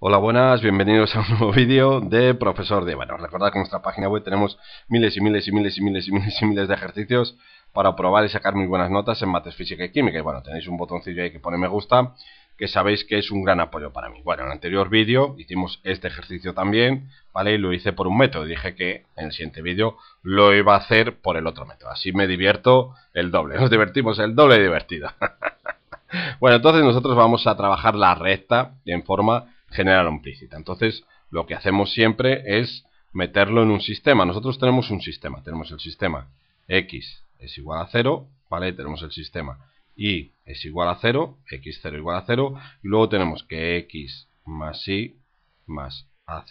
Hola, buenas, bienvenidos a un nuevo vídeo de Profesor de. Bueno, recordad que en nuestra página web tenemos miles y miles y miles y miles y miles y miles de ejercicios para probar y sacar muy buenas notas en mates física y química. Y bueno, tenéis un botoncillo ahí que pone me gusta, que sabéis que es un gran apoyo para mí. Bueno, en el anterior vídeo hicimos este ejercicio también, ¿vale? Y lo hice por un método. Dije que en el siguiente vídeo lo iba a hacer por el otro método. Así me divierto el doble. Nos divertimos el doble divertido. bueno, entonces nosotros vamos a trabajar la recta en forma general implícita. Entonces, lo que hacemos siempre es meterlo en un sistema. Nosotros tenemos un sistema, tenemos el sistema x es igual a 0, ¿vale? Tenemos el sistema y es igual a 0, x0 igual a 0, y luego tenemos que x más y más az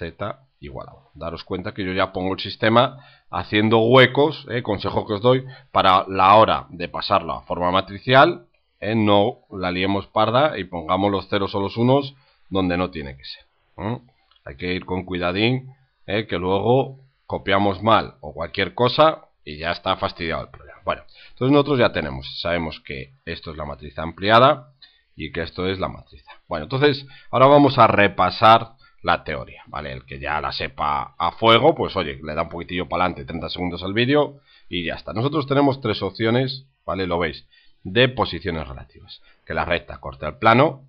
igual a 1. Daros cuenta que yo ya pongo el sistema haciendo huecos, ¿eh? consejo que os doy, para la hora de pasarlo a forma matricial, ¿eh? no la liemos parda y pongamos los ceros o los unos donde no tiene que ser. Hay que ir con cuidadín, ¿eh? que luego copiamos mal o cualquier cosa y ya está fastidiado el problema. Bueno, entonces nosotros ya tenemos, sabemos que esto es la matriz ampliada y que esto es la matriz. Bueno, entonces ahora vamos a repasar la teoría, ¿vale? El que ya la sepa a fuego, pues oye, le da un poquitillo para adelante, 30 segundos al vídeo y ya está. Nosotros tenemos tres opciones, ¿vale? Lo veis, de posiciones relativas. Que la recta corte al plano,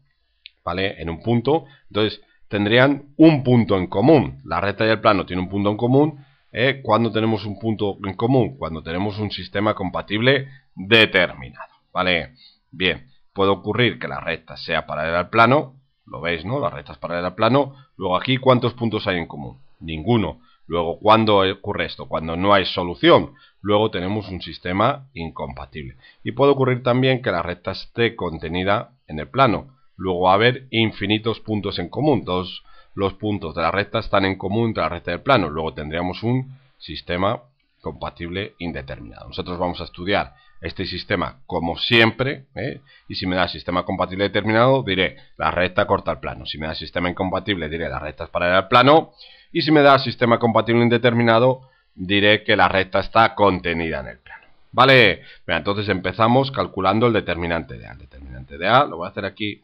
¿vale? En un punto. Entonces, tendrían un punto en común. La recta y el plano tienen un punto en común. ¿Cuándo eh, Cuando tenemos un punto en común? Cuando tenemos un sistema compatible determinado, ¿vale? Bien, puede ocurrir que la recta sea paralela al plano, lo veis, ¿no? La recta es paralela al plano. Luego aquí, ¿cuántos puntos hay en común? Ninguno. Luego, ¿cuándo ocurre esto? Cuando no hay solución. Luego tenemos un sistema incompatible. Y puede ocurrir también que la recta esté contenida en el plano. Luego va a haber infinitos puntos en común. Todos los puntos de la recta están en común entre la recta del plano. Luego tendríamos un sistema compatible indeterminado. Nosotros vamos a estudiar este sistema como siempre. ¿eh? Y si me da sistema compatible determinado, diré la recta corta el plano. Si me da sistema incompatible, diré la recta es paralela al plano. Y si me da sistema compatible indeterminado, diré que la recta está contenida en el plano. ¿Vale? entonces empezamos calculando el determinante de A. El determinante de A lo voy a hacer aquí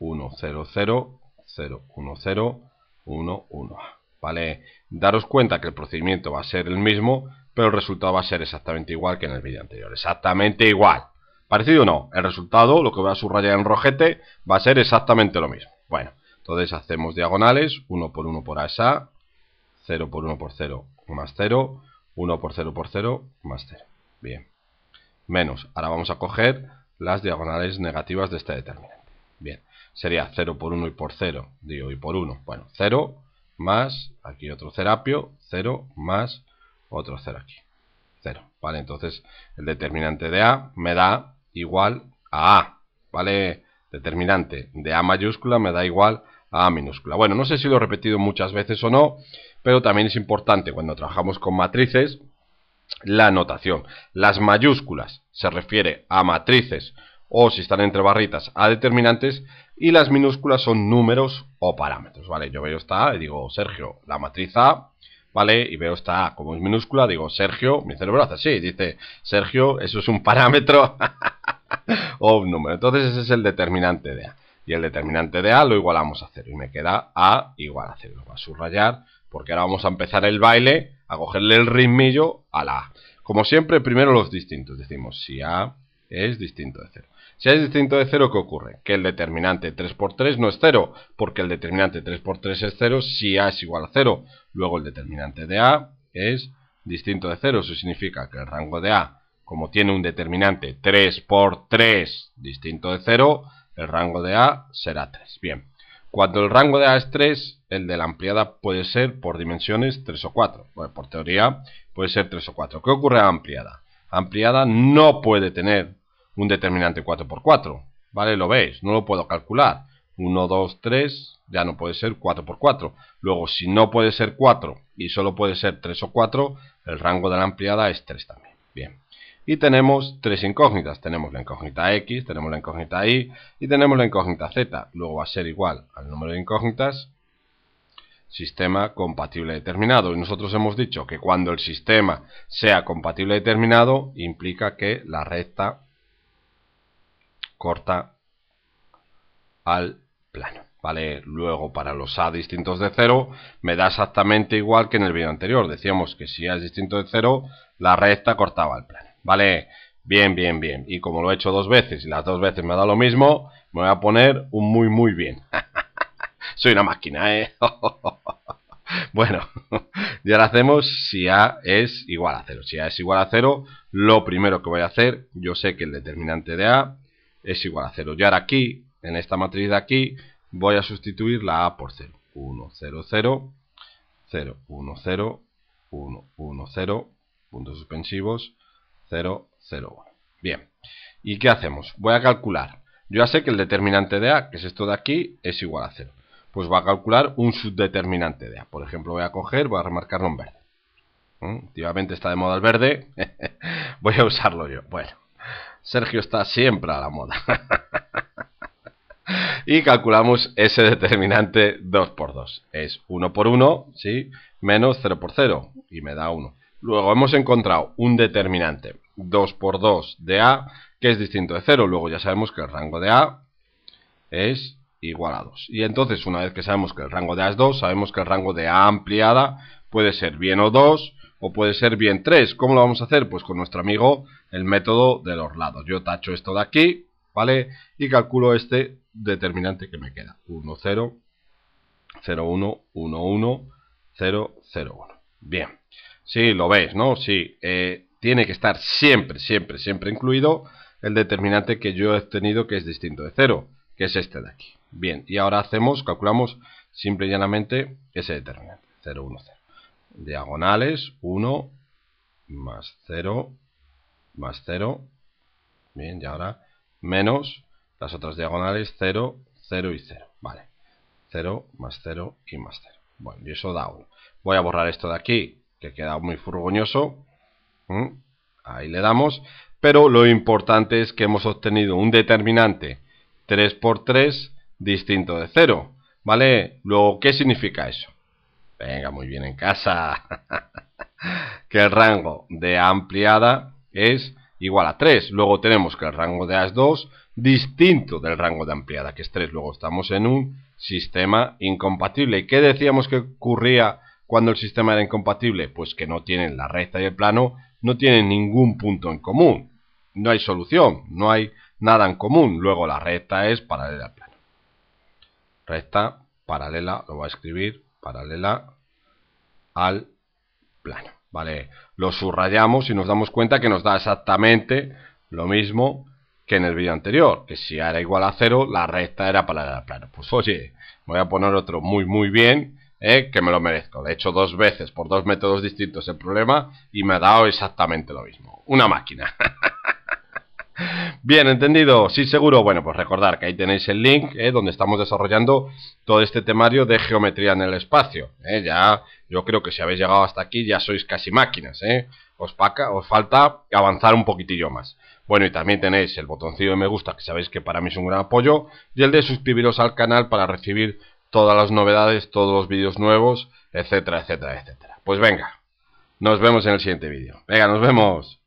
0, 0, 1, 1, ¿Vale? Daros cuenta que el procedimiento va a ser el mismo, pero el resultado va a ser exactamente igual que en el vídeo anterior. Exactamente igual. Parecido o no, el resultado, lo que voy a subrayar en rojete, va a ser exactamente lo mismo. Bueno, entonces hacemos diagonales, 1 por 1 por a esa, 0 por 1 por 0 más 0, 1 por 0 por 0 más 0. Bien. Menos. Ahora vamos a coger las diagonales negativas de este determinante. Bien, sería 0 por 1 y por 0, digo, y por 1. Bueno, 0 más, aquí otro cerapio, 0 más otro 0 aquí. 0, ¿vale? Entonces el determinante de A me da igual a A, ¿vale? Determinante de A mayúscula me da igual a A minúscula. Bueno, no sé si lo he repetido muchas veces o no, pero también es importante cuando trabajamos con matrices la notación. Las mayúsculas se refiere a matrices o si están entre barritas a determinantes y las minúsculas son números o parámetros, ¿vale? Yo veo esta A y digo, Sergio, la matriz A, ¿vale? Y veo esta A como es minúscula, digo, Sergio, mi cerebro hace así, dice, Sergio, eso es un parámetro o un número. Entonces ese es el determinante de A. Y el determinante de A lo igualamos a 0, y me queda A igual a 0, Lo voy a subrayar porque ahora vamos a empezar el baile a cogerle el ritmillo a la A. Como siempre, primero los distintos. Decimos si A es distinto de 0. Si es distinto de 0, ¿qué ocurre? Que el determinante 3 por 3 no es 0, porque el determinante 3 por 3 es 0 si A es igual a 0. Luego el determinante de A es distinto de 0, eso significa que el rango de A, como tiene un determinante 3 por 3 distinto de 0, el rango de A será 3. Bien, cuando el rango de A es 3, el de la ampliada puede ser por dimensiones 3 o 4. Bueno, por teoría puede ser 3 o 4. ¿Qué ocurre a ampliada? Ampliada no puede tener un determinante 4x4, ¿vale? Lo veis, no lo puedo calcular. 1, 2, 3, ya no puede ser 4 por 4. Luego, si no puede ser 4 y solo puede ser 3 o 4, el rango de la ampliada es 3 también. Bien. Y tenemos tres incógnitas. Tenemos la incógnita X, tenemos la incógnita Y y tenemos la incógnita Z. Luego va a ser igual al número de incógnitas. Sistema compatible determinado. Y nosotros hemos dicho que cuando el sistema sea compatible determinado, implica que la recta corta al plano. ¿Vale? Luego para los A distintos de 0 me da exactamente igual que en el vídeo anterior. Decíamos que si A es distinto de 0, la recta cortaba al plano. ¿Vale? Bien, bien, bien. Y como lo he hecho dos veces y las dos veces me da lo mismo, me voy a poner un muy, muy bien. Soy una máquina, ¿eh? bueno, ya lo hacemos si A es igual a 0. Si A es igual a 0, lo primero que voy a hacer, yo sé que el determinante de A es igual a 0. Yo ahora aquí, en esta matriz de aquí, voy a sustituir la A por 0. 1, 0, 0, 0, 1, 0, 1, 1, 0, puntos suspensivos, 0, 0, 1. Bien, ¿y qué hacemos? Voy a calcular. Yo ya sé que el determinante de A, que es esto de aquí, es igual a 0. Pues voy a calcular un subdeterminante de A. Por ejemplo, voy a coger, voy a remarcarlo en verde. ¿Mm? está de moda el verde. voy a usarlo yo. Bueno. Sergio está siempre a la moda. y calculamos ese determinante 2 por 2. Es 1 por 1, ¿sí? Menos 0 por 0 y me da 1. Luego hemos encontrado un determinante 2 por 2 de A que es distinto de 0. Luego ya sabemos que el rango de A es igual a 2. Y entonces una vez que sabemos que el rango de A es 2, sabemos que el rango de A ampliada puede ser bien o 2 o puede ser bien 3. ¿Cómo lo vamos a hacer? Pues con nuestro amigo el método de los lados. Yo tacho esto de aquí, ¿vale? Y calculo este determinante que me queda. 1, 0, 0, 1, 1, 1, 0, 0, 1. Bien. Sí, lo veis, ¿no? Sí. Eh, tiene que estar siempre, siempre, siempre incluido el determinante que yo he obtenido que es distinto de 0, que es este de aquí. Bien, y ahora hacemos, calculamos simple y llanamente ese determinante, 0, 1, 0 diagonales 1 más 0 más 0 bien y ahora menos las otras diagonales 0 0 y 0 vale 0 más 0 y más 0 bueno y eso da 1 voy a borrar esto de aquí que queda muy furgoñoso mm, ahí le damos pero lo importante es que hemos obtenido un determinante 3 por 3 distinto de 0 ¿vale? luego ¿qué significa eso? venga muy bien en casa, que el rango de ampliada es igual a 3. Luego tenemos que el rango de A 2, distinto del rango de ampliada, que es 3. Luego estamos en un sistema incompatible. ¿Y qué decíamos que ocurría cuando el sistema era incompatible? Pues que no tienen la recta y el plano, no tienen ningún punto en común. No hay solución, no hay nada en común. Luego la recta es paralela al plano. Recta paralela, lo voy a escribir paralela al plano. ¿Vale? Lo subrayamos y nos damos cuenta que nos da exactamente lo mismo que en el vídeo anterior, que si era igual a cero, la recta era paralela al plano. Pues oye, voy a poner otro muy muy bien, ¿eh? que me lo merezco. De hecho, dos veces por dos métodos distintos el problema y me ha dado exactamente lo mismo. Una máquina. Bien, entendido. Sí, seguro. Bueno, pues recordar que ahí tenéis el link eh, donde estamos desarrollando todo este temario de geometría en el espacio. ¿eh? Ya, yo creo que si habéis llegado hasta aquí ya sois casi máquinas. ¿eh? Os, paca, os falta avanzar un poquitillo más. Bueno, y también tenéis el botoncillo de me gusta, que sabéis que para mí es un gran apoyo, y el de suscribiros al canal para recibir todas las novedades, todos los vídeos nuevos, etcétera, etcétera, etcétera. Pues venga, nos vemos en el siguiente vídeo. Venga, nos vemos.